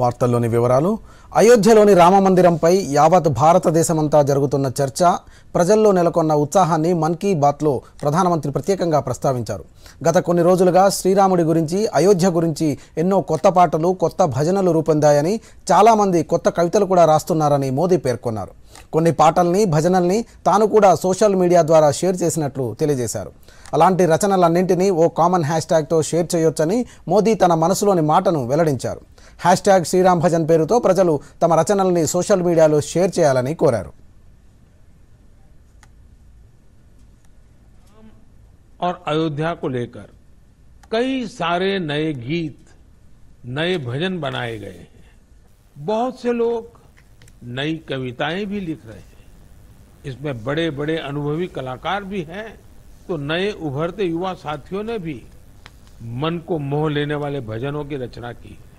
వార్తల్లోని వివరాలు అయోధ్యలోని రామమందిరంపై యావత్ భారతదేశమంతా జరుగుతున్న చర్చ ప్రజల్లో నెలకొన్న ఉత్సాహాన్ని మన్ కీ బాత్లో ప్రధానమంత్రి ప్రత్యేకంగా ప్రస్తావించారు గత కొన్ని రోజులుగా శ్రీరాముడి గురించి అయోధ్య గురించి ఎన్నో కొత్త పాటలు కొత్త భజనలు రూపొందాయని చాలామంది కొత్త కవితలు కూడా రాస్తున్నారని మోదీ పేర్కొన్నారు కొన్ని పాటల్ని భజనల్ని తాను కూడా సోషల్ మీడియా ద్వారా షేర్ చేసినట్లు తెలియజేశారు అలాంటి రచనలన్నింటినీ ఓ కామన్ హ్యాష్ ట్యాగ్తో షేర్ చేయొచ్చని మోదీ తన మనసులోని మాటను వెల్లడించారు హ్యాష్ ట్యాగ్ శ్రీరామ్ భజన్ పేరుతో ప్రజలు తమ రచనల్ని సోషల్ మీడియాలో షేర్ చేయాలని కోరారు और अयोध्या को लेकर कई सारे नए गीत नए भजन बनाए गए हैं बहुत से लोग नई कविताएं भी लिख रहे हैं इसमें बड़े बड़े अनुभवी कलाकार भी हैं तो नए उभरते युवा साथियों ने भी मन को मोह लेने वाले भजनों की रचना की है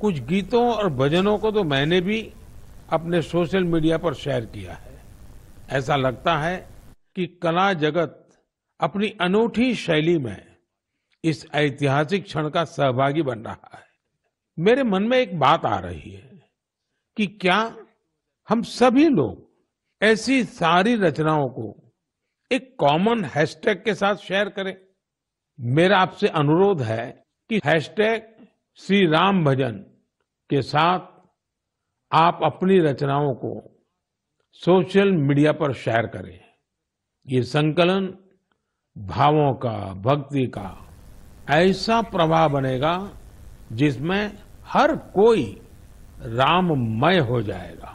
कुछ गीतों और भजनों को तो मैंने भी अपने सोशल मीडिया पर शेयर किया है ऐसा लगता है कि कला जगत अपनी अनूठी शैली में इस ऐतिहासिक क्षण का सहभागी बन रहा है मेरे मन में एक बात आ रही है कि क्या हम सभी लोग ऐसी सारी रचनाओं को एक कॉमन हैशटैग के साथ शेयर करें मेरा आपसे अनुरोध है कि हैशटैग श्री राम भजन के साथ आप अपनी रचनाओं को सोशल मीडिया पर शेयर करें ये संकलन भावों का भक्ति का ऐसा प्रवाह बनेगा जिसमें हर कोई राममय हो जाएगा